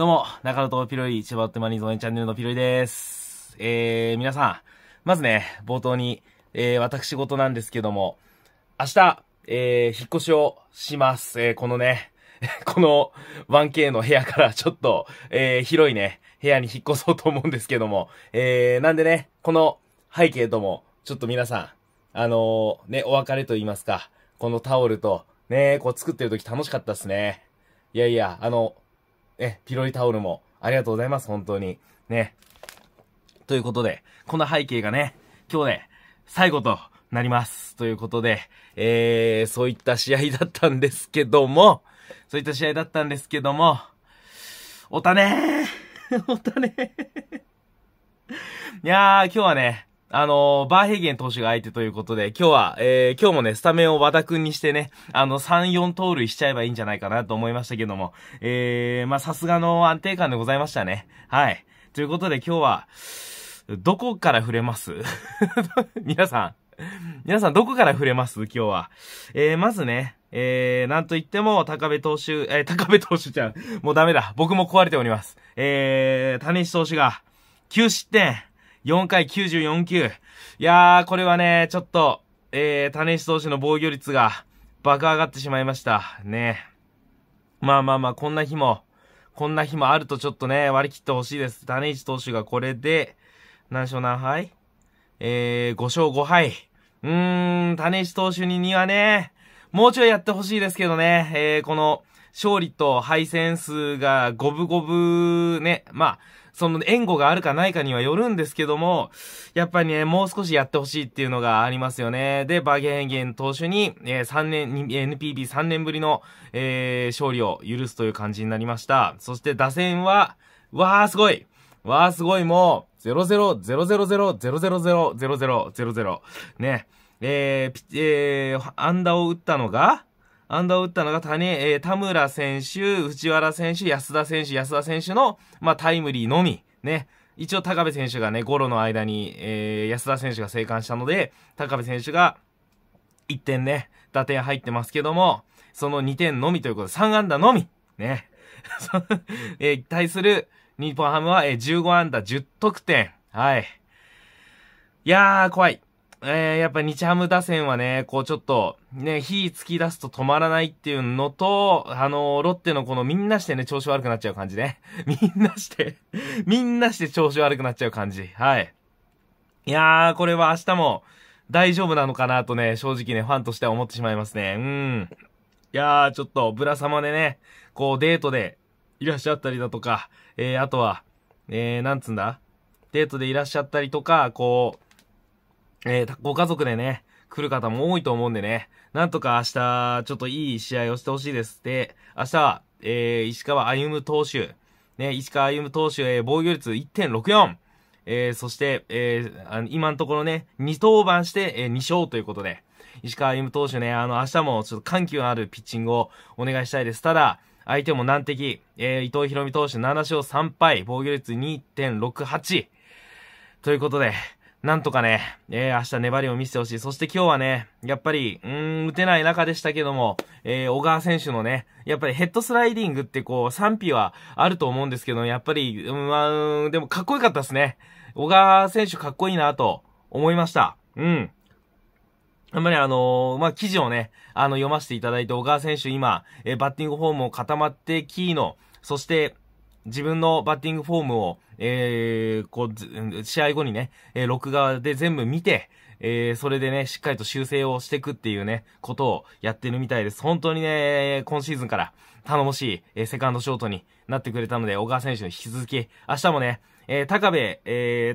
どうも、中野とピロイ、千葉ってマニーゾネチャンネルのピロイです。えー、皆さん、まずね、冒頭に、えー、私事なんですけども、明日、えー、引っ越しをします。えー、このね、この 1K の部屋からちょっと、えー、広いね、部屋に引っ越そうと思うんですけども、えー、なんでね、この背景とも、ちょっと皆さん、あのー、ね、お別れと言いますか、このタオルと、ね、こう作ってる時楽しかったっすね。いやいや、あの、え、ピロリタオルも、ありがとうございます、本当に。ね。ということで、この背景がね、今日ね、最後となります。ということで、えー、そういった試合だったんですけども、そういった試合だったんですけども、おたねー おたねーいやー、今日はね、あのー、バーヘイゲン投手が相手ということで、今日は、えー、今日もね、スタメンを和田くんにしてね、あの、3、4盗塁しちゃえばいいんじゃないかなと思いましたけども、えー、まあ、さすがの安定感でございましたね。はい。ということで今日は、どこから触れます 皆さん。皆さんどこから触れます今日は。えー、まずね、えー、なんと言っても、高部投手、えー、高部投手ちゃん、もうダメだ。僕も壊れております。えー、谷石投手が、9失点。4回94球。いやー、これはね、ちょっと、えー、種石投手の防御率が爆上がってしまいました。ね。まあまあまあ、こんな日も、こんな日もあるとちょっとね、割り切ってほしいです。種市投手がこれで、何勝何敗えー、5勝5敗。うーん、種市投手に2はね、もうちょいやってほしいですけどね、えー、この、勝利と敗戦数が五分五分ね、まあ、その援護があるかないかにはよるんですけども、やっぱりね、もう少しやってほしいっていうのがありますよね。で、バゲンゲン投手に、えー、3年、NPB3 年ぶりの、えー、勝利を許すという感じになりました。そして打線は、わーすごいわーすごいもう、0-0-0-0-0-0-0-0-0-0-0ね。えー、えー、アンダーを打ったのが、アンダーを打ったのが谷、えー、田村選手、藤原選手、安田選手、安田選手の、まあ、タイムリーのみ、ね。一応、高部選手がね、ゴロの間に、えー、安田選手が生還したので、高部選手が1点ね、打点入ってますけども、その2点のみということで、3安打のみ、ね。えー、対する日本ハムは、えー、15安打10得点。はい。いやー、怖い。えー、やっぱ日ハム打線はね、こうちょっと、ね、火突き出すと止まらないっていうのと、あのー、ロッテのこのみんなしてね、調子悪くなっちゃう感じね。みんなしてみんなして調子悪くなっちゃう感じ。はい。いやー、これは明日も大丈夫なのかなとね、正直ね、ファンとしては思ってしまいますね。うん。いやー、ちょっと、ブラ様でね、こうデートでいらっしゃったりだとか、えー、あとは、えー、なんつんだデートでいらっしゃったりとか、こう、えー、ご家族でね、来る方も多いと思うんでね、なんとか明日、ちょっといい試合をしてほしいです。で、明日は、えー、石川歩夢投手、ね、石川歩夢投手、えー、防御率1.64、えー、そして、えー、今のところね、2登板して、えー、2勝ということで、石川歩夢投手ね、あの、明日もちょっと緩急のあるピッチングをお願いしたいです。ただ、相手も難敵、えー、伊藤博美投手7勝3敗、防御率2.68、ということで、なんとかね、えー、明日粘りを見せてほしい。そして今日はね、やっぱり、うーん、打てない中でしたけども、えー、小川選手のね、やっぱりヘッドスライディングってこう、賛否はあると思うんですけど、やっぱり、うん、まあ、でもかっこよかったですね。小川選手かっこいいなと思いました。うん。あんまりあのー、まあ、記事をね、あの、読ませていただいて、小川選手今、えー、バッティングフォームを固まって、キーの、そして、自分のバッティングフォームを、えー、こう、試合後にね、えー、録画で全部見て、えー、それでね、しっかりと修正をしていくっていうね、ことをやってるみたいです。本当にね、今シーズンから頼もしい、えー、セカンドショートになってくれたので、小川選手の引き続き、明日もね、えー、高部、え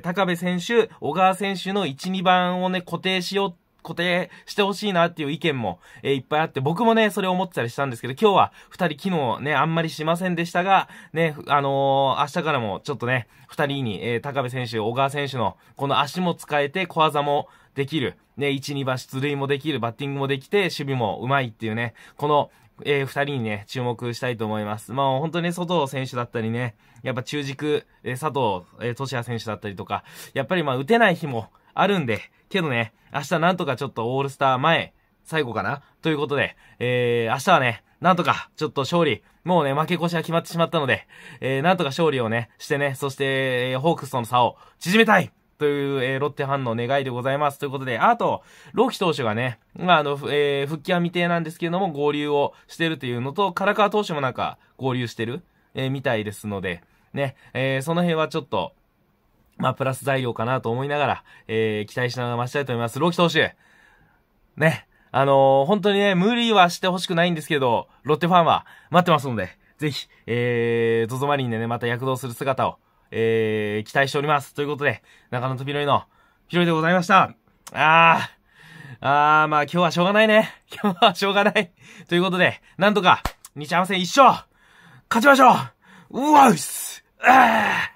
ー、高部選手、小川選手の1、2番をね、固定しようって固定してほしいなっていう意見も、えー、いっぱいあって、僕もね、それ思ってたりしたんですけど、今日は二人昨日ね、あんまりしませんでしたが、ね、あのー、明日からもちょっとね、二人に、えー、高部選手、小川選手の、この足も使えて小技もできる、ね、1、2場出塁もできる、バッティングもできて、守備もうまいっていうね、この、えー、二人にね、注目したいと思います。まあ、本当に、ね、佐藤選手だったりね、やっぱ中軸、えー、佐藤、えー、俊也選手だったりとか、やっぱりまあ、打てない日も、あるんで、けどね、明日なんとかちょっとオールスター前、最後かなということで、えー、明日はね、なんとか、ちょっと勝利、もうね、負け越しは決まってしまったので、えー、なんとか勝利をね、してね、そして、ホークスとの差を縮めたいという、えー、ロッテファンの願いでございます。ということで、あと、ロキ投手がね、まあ、あの、えー、復帰は未定なんですけれども、合流をしてるというのと、唐川投手もなんか、合流してる、えー、みたいですので、ね、えー、その辺はちょっと、まあ、プラス材料かなと思いながら、えー、期待しながら待ちたいと思います。ロキ投手。ね。あのー、本当にね、無理はしてほしくないんですけど、ロッテファンは待ってますので、ぜひ、えー、ゾゾマリンでね、また躍動する姿を、えー、期待しております。ということで、中野とピロイの、ピロイでございました。あー、あー、まあ今日はしょうがないね。今日はしょうがない。ということで、なんとか、日ハム戦一勝勝ちましょううわうっすあー